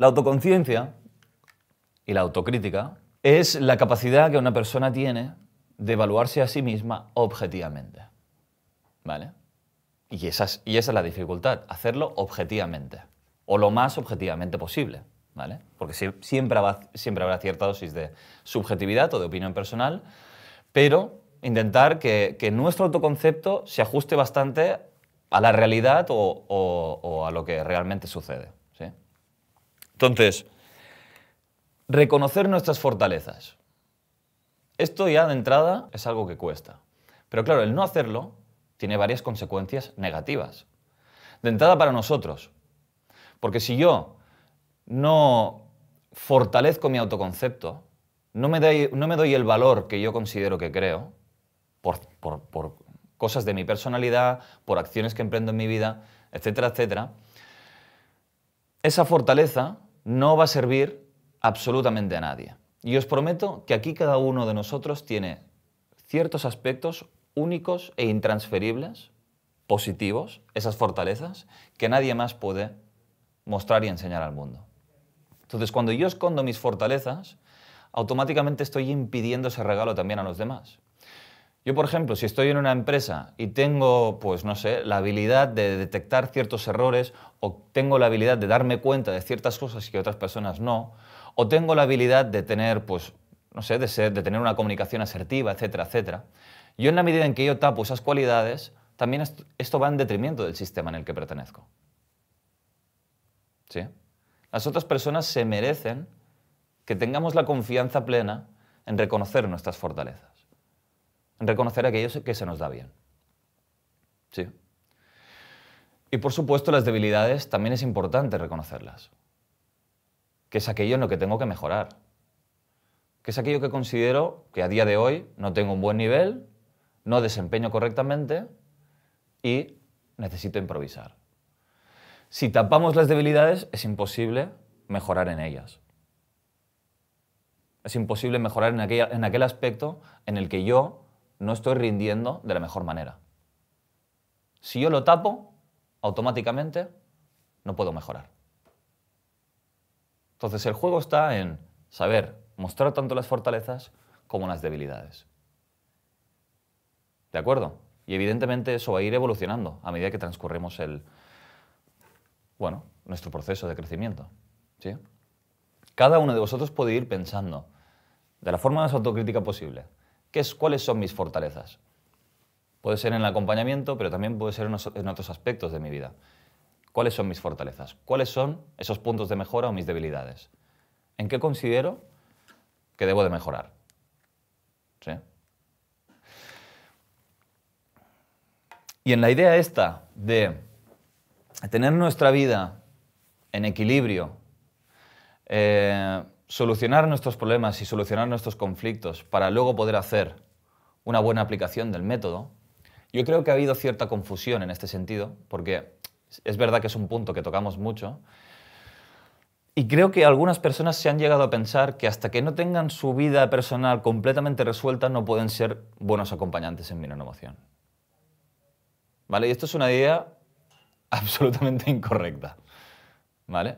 La autoconciencia y la autocrítica es la capacidad que una persona tiene de evaluarse a sí misma objetivamente. ¿Vale? Y esa es, y esa es la dificultad, hacerlo objetivamente, o lo más objetivamente posible. ¿Vale? Porque siempre habrá, siempre habrá cierta dosis de subjetividad o de opinión personal, pero intentar que, nuestro autoconcepto se ajuste bastante a la realidad o a lo que realmente sucede. Entonces, reconocer nuestras fortalezas. Esto ya de entrada es algo que cuesta. Pero claro, el no hacerlo tiene varias consecuencias negativas. De entrada para nosotros. Porque si yo no fortalezco mi autoconcepto, no me, doy, el valor que yo considero que creo, por cosas de mi personalidad, por acciones que emprendo en mi vida, etcétera, etcétera, esa fortaleza no va a servir absolutamente a nadie. Y os prometo que aquí cada uno de nosotros tiene ciertos aspectos únicos e intransferibles, positivos, esas fortalezas, que nadie más puede mostrar y enseñar al mundo. Entonces, cuando yo escondo mis fortalezas, automáticamente estoy impidiendo ese regalo también a los demás. Yo, por ejemplo, si estoy en una empresa y tengo, pues no sé, la habilidad de detectar ciertos errores o tengo la habilidad de darme cuenta de ciertas cosas que otras personas no, o tengo la habilidad de tener, pues, no sé, de, ser, de tener una comunicación asertiva, etcétera, etcétera, yo en la medida en que yo tapo esas cualidades, también esto va en detrimento del sistema en el que pertenezco. ¿Sí? Las otras personas se merecen que tengamos la confianza plena en reconocer nuestras fortalezas reconocer aquello que se nos da bien. Sí. Y por supuesto las debilidades también es importante reconocerlas, que es aquello en lo que tengo que mejorar, que es aquello que considero que a día de hoy no tengo un buen nivel, no desempeño correctamente y necesito improvisar. Si tapamos las debilidades es imposible mejorar en ellas. Es imposible mejorar en en aquel aspecto en el que yo no estoy rindiendo de la mejor manera. Si yo lo tapo, automáticamente no puedo mejorar. Entonces el juego está en saber mostrar tanto las fortalezas como las debilidades. ¿De acuerdo? Y evidentemente eso va a ir evolucionando a medida que transcurremos el, bueno, nuestro proceso de crecimiento. ¿sí? Cada uno de vosotros puede ir pensando de la forma más autocrítica posible es, ¿Cuáles son mis fortalezas? Puede ser en el acompañamiento, pero también puede ser en otros aspectos de mi vida. ¿Cuáles son mis fortalezas? ¿Cuáles son esos puntos de mejora o mis debilidades? ¿En qué considero que debo de mejorar? Y en la idea esta de tener nuestra vida en equilibrio, eh, solucionar nuestros problemas y solucionar nuestros conflictos para luego poder hacer una buena aplicación del método, yo creo que ha habido cierta confusión en este sentido, porque es verdad que es un punto que tocamos mucho, y creo que algunas personas se han llegado a pensar que hasta que no tengan su vida personal completamente resuelta no pueden ser buenos acompañantes en mi renovación. ¿Vale? Y esto es una idea absolutamente incorrecta. ¿Vale?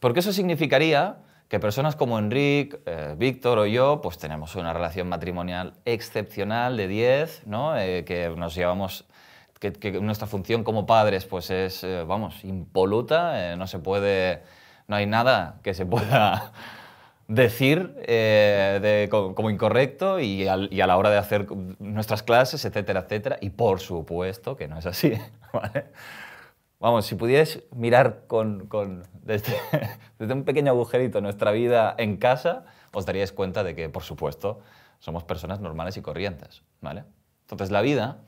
Porque eso significaría que personas como Enric, eh, Víctor o yo, pues tenemos una relación matrimonial excepcional de 10, eh, que nos llevamos, que, nuestra función como padres pues es, eh, vamos, impoluta, no se puede, no hay nada que se pueda decir como, incorrecto y, y, a la hora de hacer nuestras clases, etcétera, etcétera, y por supuesto que no es así, ¿vale? Vamos, si pudieras mirar desde, un pequeño agujerito nuestra vida en casa, os daríais cuenta de que, por supuesto, somos personas normales y corrientes, ¿vale? Entonces la vida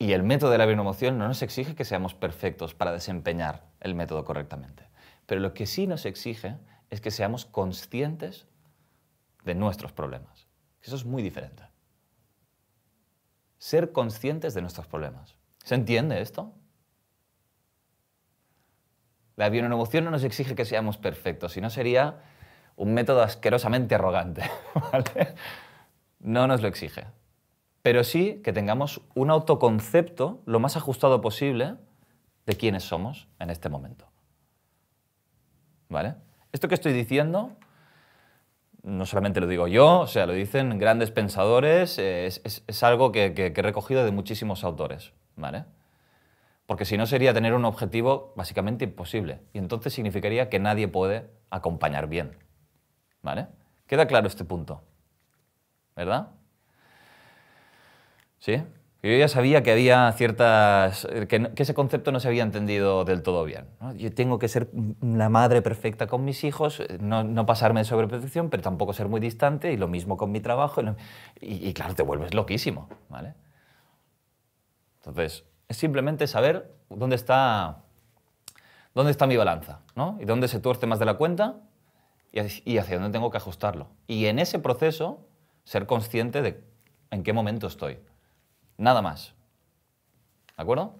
y el método de la bioemoción no nos exige que seamos perfectos para desempeñar el método correctamente, pero lo que sí nos exige es que seamos conscientes de nuestros problemas. Eso es muy diferente. Ser conscientes de nuestros problemas. ¿Se entiende esto? La bioinnovación no nos exige que seamos perfectos, sino sería un método asquerosamente arrogante. No nos lo exige. Pero sí que tengamos un autoconcepto lo más ajustado posible de quiénes somos en este momento. ¿Vale? Esto que estoy diciendo no solamente lo digo yo, o sea, lo dicen grandes pensadores, es, algo que, que, he recogido de muchísimos autores, ¿vale? porque si no sería tener un objetivo básicamente imposible. Y entonces significaría que nadie puede acompañar bien. ¿Vale? Queda claro este punto. ¿Verdad? ¿Sí? Yo ya sabía que había ciertas. que, ese concepto no se había entendido del todo bien. Yo tengo que ser una madre perfecta con mis hijos, eh, no, pasarme de sobreprotección, pero tampoco ser muy distante, y lo mismo con mi trabajo. Y, y claro, te vuelves loquísimo. ¿vale? Entonces, es simplemente saber dónde está, dónde está mi balanza, ¿no? Y dónde se tuerce más de la cuenta y hacia dónde tengo que ajustarlo. Y en ese proceso, ser consciente de en qué momento estoy. Nada más. ¿De acuerdo?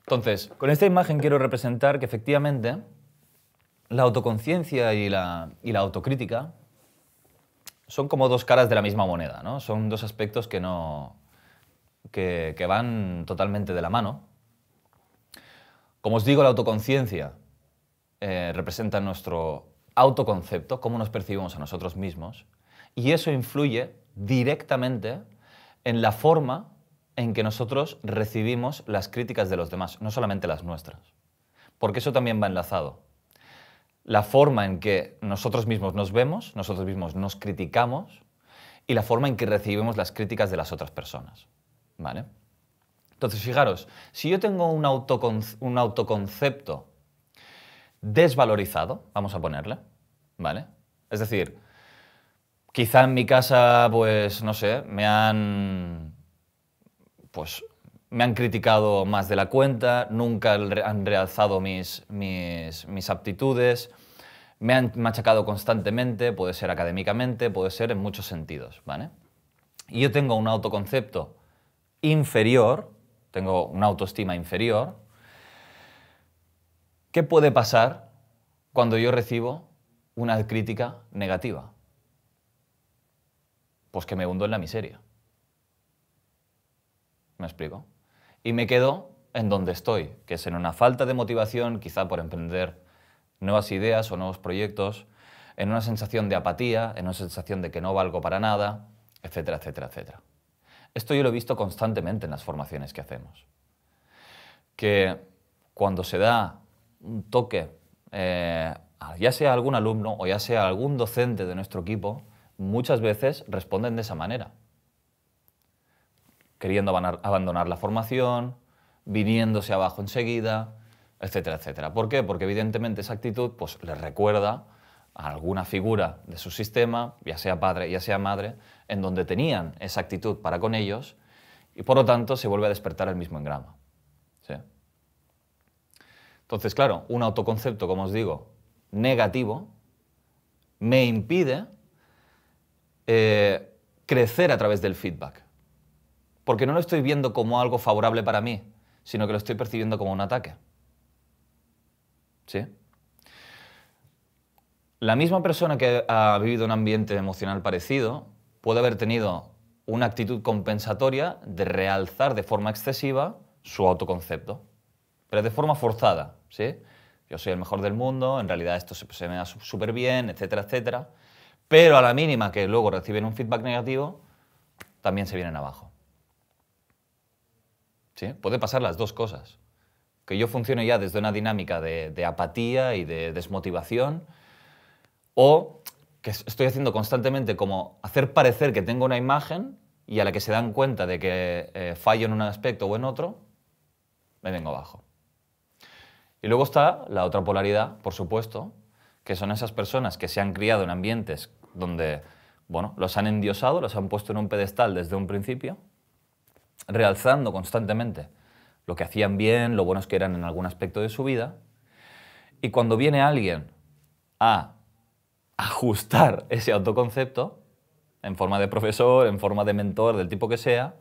Entonces, con esta imagen quiero representar que efectivamente la autoconciencia y la, y la autocrítica son como dos caras de la misma moneda, ¿no? Son dos aspectos que no, que, van totalmente de la mano. Como os digo, la autoconciencia eh, representa nuestro autoconcepto, cómo nos percibimos a nosotros mismos, y eso influye directamente en la forma en que nosotros recibimos las críticas de los demás, no solamente las nuestras, porque eso también va enlazado. La forma en que nosotros mismos nos vemos, nosotros mismos nos criticamos, y la forma en que recibimos las críticas de las otras personas. ¿Vale? Entonces, fijaros, si yo tengo un, autoconcepto desvalorizado, vamos a ponerle, ¿vale? Es decir, quizá en mi casa, pues, no sé, me han. Pues me han criticado más de la cuenta, nunca han realzado mis, mis aptitudes, me han machacado constantemente, puede ser académicamente, puede ser en muchos sentidos, ¿vale? Y yo tengo un autoconcepto inferior, tengo una autoestima inferior, ¿qué puede pasar cuando yo recibo una crítica negativa? Pues que me hundo en la miseria. ¿Me explico? Y me quedo en donde estoy, que es en una falta de motivación, quizá por emprender nuevas ideas o nuevos proyectos, en una sensación de apatía, en una sensación de que no valgo para nada, etcétera, etcétera, etcétera. Esto yo lo he visto constantemente en las formaciones que hacemos. Que cuando se da un toque, eh, ya sea algún alumno o ya sea algún docente de nuestro equipo, muchas veces responden de esa manera. Queriendo abandonar la formación, viniéndose abajo enseguida, etcétera, etcétera. ¿Por qué? Porque evidentemente esa actitud pues, les recuerda a alguna figura de su sistema, ya sea padre, ya sea madre, en donde tenían esa actitud para con ellos y por lo tanto se vuelve a despertar el mismo engrama. Entonces, claro, un autoconcepto, como os digo, negativo, me impide eh, crecer a través del feedback. Porque no lo estoy viendo como algo favorable para mí, sino que lo estoy percibiendo como un ataque. ¿Sí? La misma persona que ha vivido un ambiente emocional parecido puede haber tenido una actitud compensatoria de realzar de forma excesiva su autoconcepto, pero de forma forzada, ¿sí? Yo soy el mejor del mundo, en realidad esto se, me da súper bien, etcétera, etcétera. Pero a la mínima que luego reciben un feedback negativo, también se vienen abajo. ¿Sí? Puede pasar las dos cosas. Que yo funcione ya desde una dinámica de apatía y de desmotivación, o que estoy haciendo constantemente como hacer parecer que tengo una imagen y a la que se dan cuenta de que eh, fallo en un aspecto o en otro, me vengo abajo. Y luego está la otra polaridad, por supuesto, que son esas personas que se han criado en ambientes donde bueno, los han endiosado, los han puesto en un pedestal desde un principio, realzando constantemente lo que hacían bien, lo buenos que eran en algún aspecto de su vida. Y cuando viene alguien a ajustar ese autoconcepto, en forma de profesor, en forma de mentor, del tipo que sea,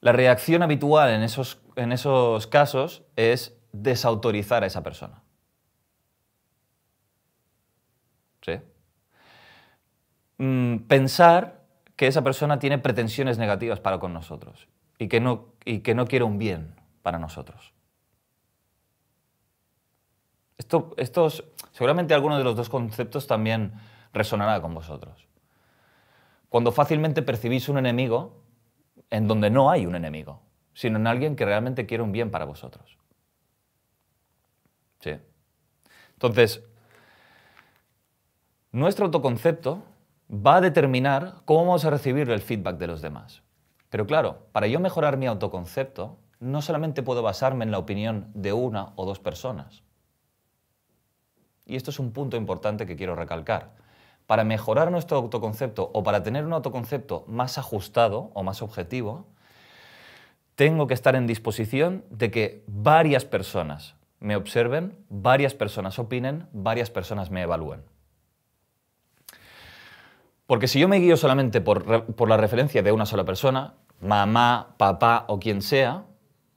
la reacción habitual en esos, casos es desautorizar a esa persona. Mm, pensar que esa persona tiene pretensiones negativas para con nosotros y que y que no quiere un bien para nosotros. Esto, estos, seguramente alguno de los dos conceptos también resonará con vosotros. Cuando fácilmente percibís un enemigo en donde no hay un enemigo, sino en alguien que realmente quiere un bien para vosotros. Sí. Entonces, nuestro autoconcepto va a determinar cómo vamos a recibir el feedback de los demás. Pero claro, para yo mejorar mi autoconcepto, no solamente puedo basarme en la opinión de una o dos personas y esto es un punto importante que quiero recalcar, para mejorar nuestro autoconcepto o para tener un autoconcepto más ajustado o más objetivo, tengo que estar en disposición de que varias personas me observen, varias personas opinen, varias personas me evalúen. Porque si yo me guío solamente por, la referencia de una sola persona, mamá, papá o quien sea,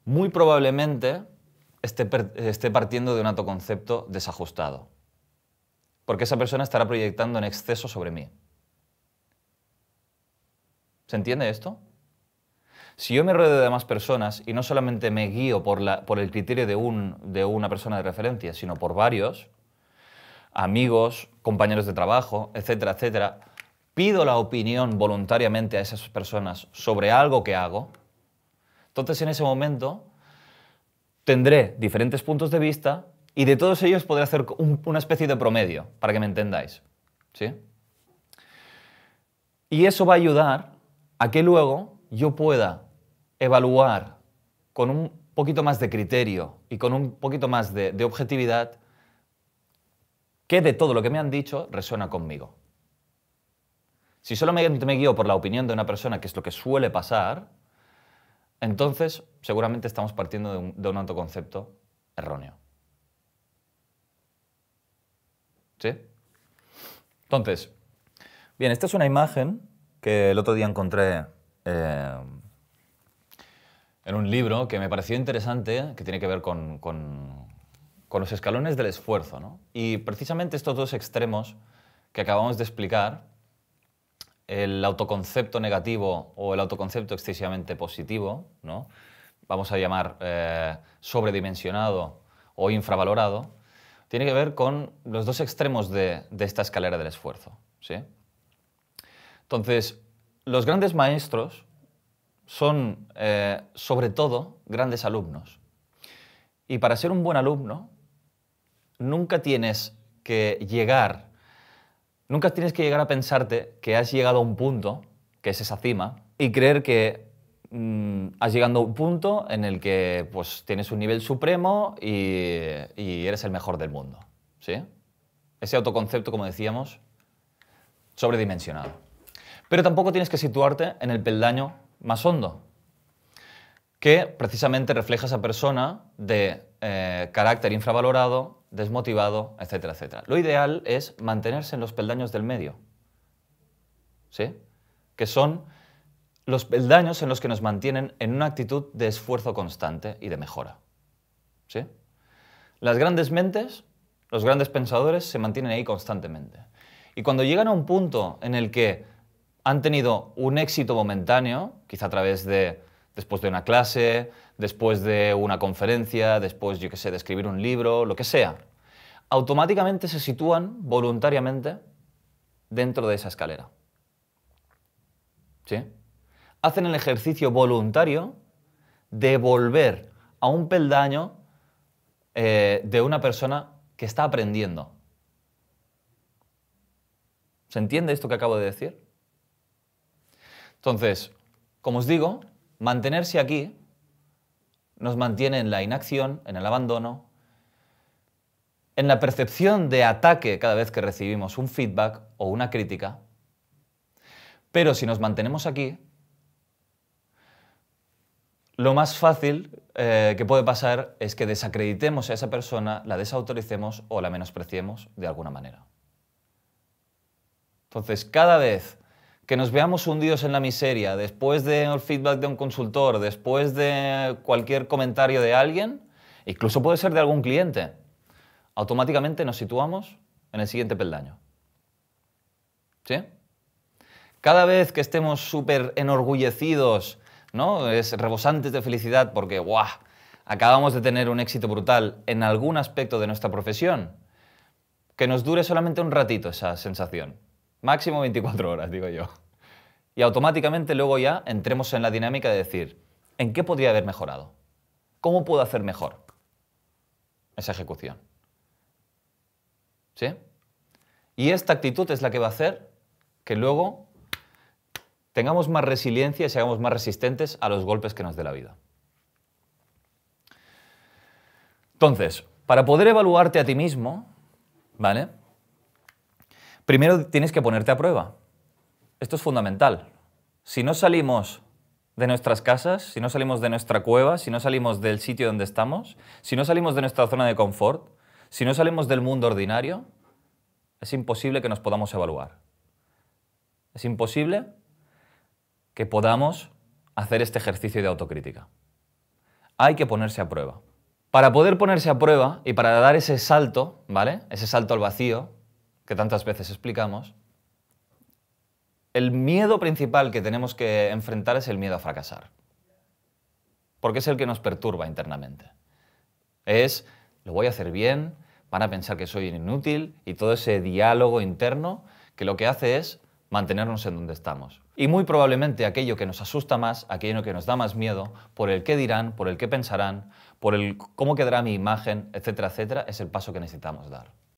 muy probablemente esté partiendo de un autoconcepto desajustado porque esa persona estará proyectando en exceso sobre mí. ¿Se entiende esto? Si yo me rodeo de más personas y no solamente me guío por, el criterio de, de una persona de referencia, sino por varios, amigos, compañeros de trabajo, etcétera, etcétera, pido la opinión voluntariamente a esas personas sobre algo que hago, entonces en ese momento tendré diferentes puntos de vista y de todos ellos podré hacer una especie de promedio, para que me entendáis. ¿Sí? Y eso va a ayudar a que luego yo pueda evaluar con un poquito más de criterio y con un poquito más de, objetividad qué de todo lo que me han dicho resuena conmigo. Si solo me guío por la opinión de una persona, que es lo que suele pasar, entonces seguramente estamos partiendo de un, de un autoconcepto erróneo. Entonces, bien, esta es una imagen que el otro día encontré eh, en un libro que me pareció interesante, que tiene que ver con, los escalones del esfuerzo. Y precisamente estos dos extremos que acabamos de explicar, el autoconcepto negativo o el autoconcepto excesivamente positivo, ¿no? vamos a llamar eh, sobredimensionado o infravalorado, tiene que ver con los dos extremos de, esta escalera del esfuerzo. ¿sí? Entonces, los grandes maestros son, eh, sobre todo, grandes alumnos. Y para ser un buen alumno, nunca tienes que llegar, nunca tienes que llegar a pensarte que has llegado a un punto, que es esa cima, y creer que Mm, has llegado a un punto en el que pues, tienes un nivel supremo y, eres el mejor del mundo. ¿sí? Ese autoconcepto, como decíamos, sobredimensionado. Pero tampoco tienes que situarte en el peldaño más hondo, que precisamente refleja esa persona de eh, carácter infravalorado, desmotivado, etcétera, etcétera. Lo ideal es mantenerse en los peldaños del medio, que son los peldaños en los que nos mantienen en una actitud de esfuerzo constante y de mejora. ¿Sí? Las grandes mentes, los grandes pensadores, se mantienen ahí constantemente. Y cuando llegan a un punto en el que han tenido un éxito momentáneo, quizá a través de después de una clase, después de una conferencia, después, yo qué sé, de escribir un libro, lo que sea, automáticamente se sitúan voluntariamente dentro de esa escalera. ¿Sí? hacen el ejercicio voluntario de volver a un peldaño eh, de una persona que está aprendiendo. ¿Se entiende esto que acabo de decir? Entonces, como os digo, mantenerse aquí nos mantiene en la inacción, en el abandono, en la percepción de ataque cada vez que recibimos un feedback o una crítica. Pero si nos mantenemos aquí, lo más fácil eh, que puede pasar es que desacreditemos a esa persona, la desautoricemos o la menospreciemos de alguna manera. Entonces, cada vez que nos veamos hundidos en la miseria, después del feedback de un consultor, después de cualquier comentario de alguien, incluso puede ser de algún cliente, automáticamente nos situamos en el siguiente peldaño. ¿Sí? Cada vez que estemos súper enorgullecidos ¿no? Es rebosantes de felicidad porque, Acabamos de tener un éxito brutal en algún aspecto de nuestra profesión. Que nos dure solamente un ratito esa sensación. Máximo 24 horas, digo yo. Y automáticamente luego ya entremos en la dinámica de decir, ¿en qué podría haber mejorado? ¿Cómo puedo hacer mejor esa ejecución? ¿Sí? Y esta actitud es la que va a hacer que luego tengamos más resiliencia y seamos más resistentes a los golpes que nos dé la vida. Entonces, para poder evaluarte a ti mismo, ¿vale? Primero tienes que ponerte a prueba. Esto es fundamental. Si no salimos de nuestras casas, si no salimos de nuestra cueva, si no salimos del sitio donde estamos, si no salimos de nuestra zona de confort, si no salimos del mundo ordinario, es imposible que nos podamos evaluar. Es imposible que podamos hacer este ejercicio de autocrítica. Hay que ponerse a prueba. Para poder ponerse a prueba y para dar ese salto, ¿vale? Ese salto al vacío que tantas veces explicamos, el miedo principal que tenemos que enfrentar es el miedo a fracasar. Porque es el que nos perturba internamente. Es, lo voy a hacer bien, van a pensar que soy inútil y todo ese diálogo interno que lo que hace es mantenernos en donde estamos. Y muy probablemente aquello que nos asusta más, aquello que nos da más miedo, por el qué dirán, por el qué pensarán, por el cómo quedará mi imagen, etcétera, etcétera, es el paso que necesitamos dar.